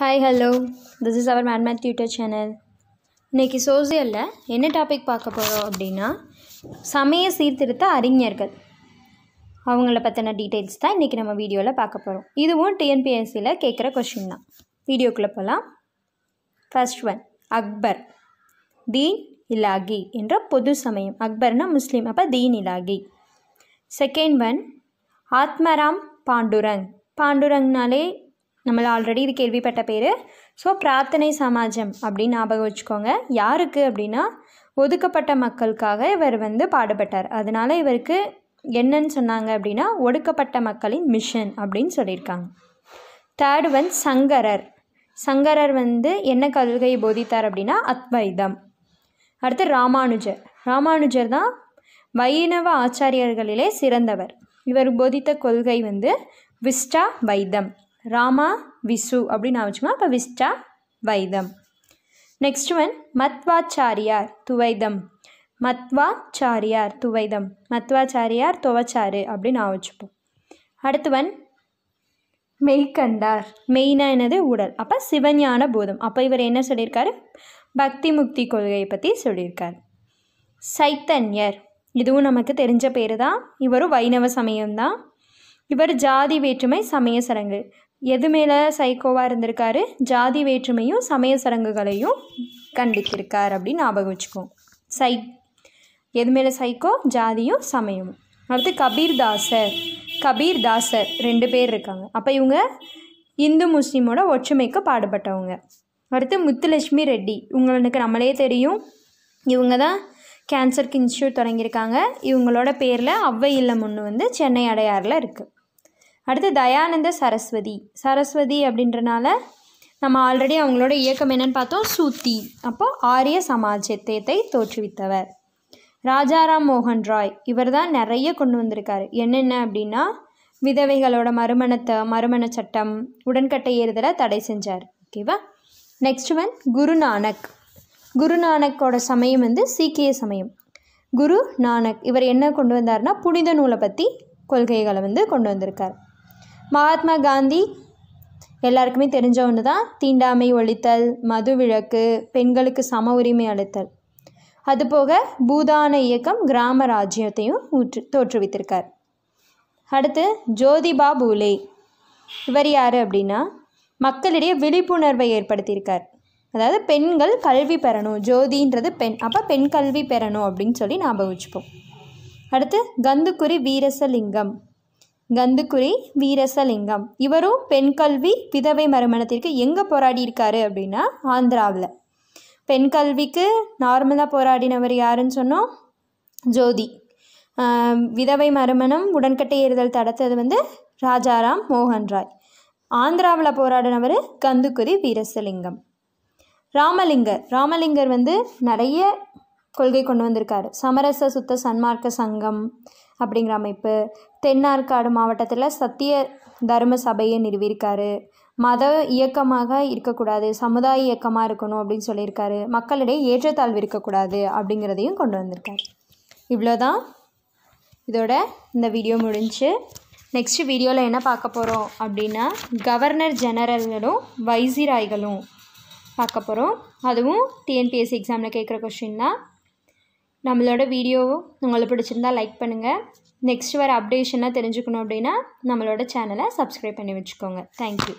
hi hello this is our mad math tutor channel இன்றைக்கி சோசியலில் என்ன டாபிக் பார்க்க போகிறோம் அப்படின்னா சமய சீர்திருத்த அறிஞர்கள் அவங்கள பற்றின டீட்டெயில்ஸ் தான் இன்றைக்கி நம்ம வீடியோவில் பார்க்க போகிறோம் இதுவும் டிஎன்பிஎஸ்சியில் கேட்குற கொஷின் தான் வீடியோக்குள்ளே போகலாம் ஃபர்ஸ்ட் ஒன் அக்பர் தீன் இலாகி என்ற பொது சமயம் அக்பர்னா முஸ்லீம் அப்போ தீன் இலாகி செகண்ட் ஒன் ஆத்மராம் பாண்டுரங் பாண்டுரங்னாலே நம்மள ஆல்ரெடி இது கேள்விப்பட்ட பேர் ஸோ பிரார்த்தனை சமாஜம் அப்படின்னு ஞாபகம் வச்சுக்கோங்க யாருக்கு அப்படின்னா ஒதுக்கப்பட்ட மக்களுக்காக இவர் வந்து பாடுபட்டார் அதனால் இவருக்கு என்னன்னு சொன்னாங்க அப்படின்னா ஒடுக்கப்பட்ட மக்களின் மிஷன் அப்படின்னு சொல்லியிருக்காங்க தேர்டு வந்து சங்கரர் சங்கரர் வந்து என்ன கல்கையை போதித்தார் அப்படின்னா அத்வைதம் அடுத்து ராமானுஜர் ராமானுஜர் தான் வைணவ ஆச்சாரியர்களிலே சிறந்தவர் இவர் போதித்த கொள்கை வந்து விஸ்டா வைதம் ராமா விசு அப்படின்னு நான் வச்சுக்கோ அப்போ விஷ்டா வைதம் நெக்ஸ்ட் ஒன் மத்வாச்சாரியார் துவைதம் மத்வாச்சாரியார் துவைதம் மத்வாச்சாரியார் துவச்சாரு அப்படின்னு நான் வச்சுப்போம் வன் மெய்கண்டார் மெயினாக என்னது உடல் அப்போ சிவஞான போதம் அப்போ இவர் என்ன சொல்லியிருக்காரு பக்தி முக்தி கொள்கையை பற்றி சொல்லியிருக்கார் சைத்தன்யர் இதுவும் நமக்கு தெரிஞ்ச பேர் தான் இவரும் வைணவ சமயம்தான் இவர் ஜாதி வேற்றுமை சமய சடங்கு எது மேலே சைக்கோவாக இருந்திருக்காரு ஜாதி வேற்றுமையும் சமய சடங்குகளையும் கண்டித்திருக்கார் அப்படின்னு ஞாபகம் வச்சுக்கோம் சை எது மேலே சைக்கோ ஜாதியும் சமயமும் அடுத்து கபீர் தாசர் கபீர் தாசர் ரெண்டு பேர் இருக்காங்க அப்போ இவங்க இந்து முஸ்லீமோட ஒற்றுமைக்கு பாடுபட்டவங்க அடுத்து முத்துலட்சுமி ரெட்டி இவங்களுக்கு நம்மளே தெரியும் இவங்க தான் கேன்சருக்கு இன்ஸ்டியூட் தொடங்கியிருக்காங்க இவங்களோட பேரில் அவ்வை இல்லம் ஒன்று வந்து சென்னை அடையாறில் இருக்குது அடுத்து தயானந்த சரஸ்வதி சரஸ்வதி அப்படின்றனால நம்ம ஆல்ரெடி அவங்களோட இயக்கம் என்னன்னு பார்த்தோம் சூத்தி அப்போ ஆரிய சமாஜத்தை தோற்றுவித்தவர் ராஜாராம் மோகன் ராய் இவர் தான் நிறைய கொண்டு வந்திருக்காரு என்னென்ன அப்படின்னா விதவைகளோட மறுமணத்தை மறுமண சட்டம் உடன்கட்டை ஏறுதலை தடை செஞ்சார் ஓகேவா நெக்ஸ்ட் ஒன் குருநானக் குருநானக்கோட சமயம் வந்து சீக்கிய சமயம் குரு நானக் இவர் என்ன கொண்டு வந்தார்னா புனித நூலை பற்றி கொள்கைகளை வந்து கொண்டு வந்திருக்கார் மகாத்மா காந்தி எல்லாருக்குமே தெரிஞ்ச ஒன்று தான் தீண்டாமை ஒழித்தல் மது விளக்கு பெண்களுக்கு சம உரிமை அளித்தல் அதுபோக பூதான இயக்கம் கிராம ராஜ்யத்தையும் ஊற்று தோற்றுவித்திருக்கார் அடுத்து ஜோதிபா பூலே இவர் யார் அப்படின்னா மக்களிடையே விழிப்புணர்வை ஏற்படுத்தியிருக்கார் அதாவது பெண்கள் கல்வி பெறணும் ஜோதின்றது பெண் அப்போ பெண் கல்வி பெறணும் அப்படின்னு சொல்லி ஞாபகம் வச்சுப்போம் அடுத்து கந்துக்குரி வீரசலிங்கம் கந்துக்குறி வீரசலிங்கம் இவரும் பெண் கல்வி விதவை மறுமணத்திற்கு எங்கே போராடி இருக்காரு அப்படின்னா ஆந்திராவில் பெண் கல்விக்கு நார்மலாக போராடினவர் யாருன்னு சொன்னோம் ஜோதி விதவை மறுமணம் உடன்கட்டை ஏறுதல் தடுத்தது வந்து ராஜாராம் மோகன் ராய் ஆந்திராவில் போராடினவர் கந்துக்குறி வீரசலிங்கம் ராமலிங்கர் ராமலிங்கர் வந்து நிறைய கொள்கை கொண்டு வந்திருக்காரு சமரச சுத்த சன்மார்க்க சங்கம் அப்படிங்கிற அமைப்பு தென்னார்காடு மாவட்டத்தில் சத்திய தர்ம சபையை நிறுவியிருக்காரு மத இயக்கமாக இருக்கக்கூடாது சமுதாய இயக்கமாக இருக்கணும் அப்படின்னு சொல்லியிருக்காரு மக்களிடையே ஏற்றத்தாழ்வு இருக்கக்கூடாது அப்படிங்கிறதையும் கொண்டு வந்திருக்காரு இவ்வளோதான் இதோட இந்த வீடியோ முடிஞ்சு நெக்ஸ்ட் வீடியோவில் என்ன பார்க்க போகிறோம் அப்படின்னா கவர்னர் ஜெனரல்களும் வைசிராய்களும் பார்க்க போகிறோம் அதுவும் டிஎன்பிஎஸ்சி எக்ஸாமில் கேட்குற கொஷின் தான் நம்மளோட வீடியோ உங்களுக்கு பிடிச்சிருந்தால் லைக் பண்ணுங்கள் நெக்ஸ்ட் வர அப்டேஷனாக தெரிஞ்சுக்கணும் அப்படின்னா நம்மளோட சேனலை சப்ஸ்கிரைப் பண்ணி வச்சுக்கோங்க தேங்க்யூ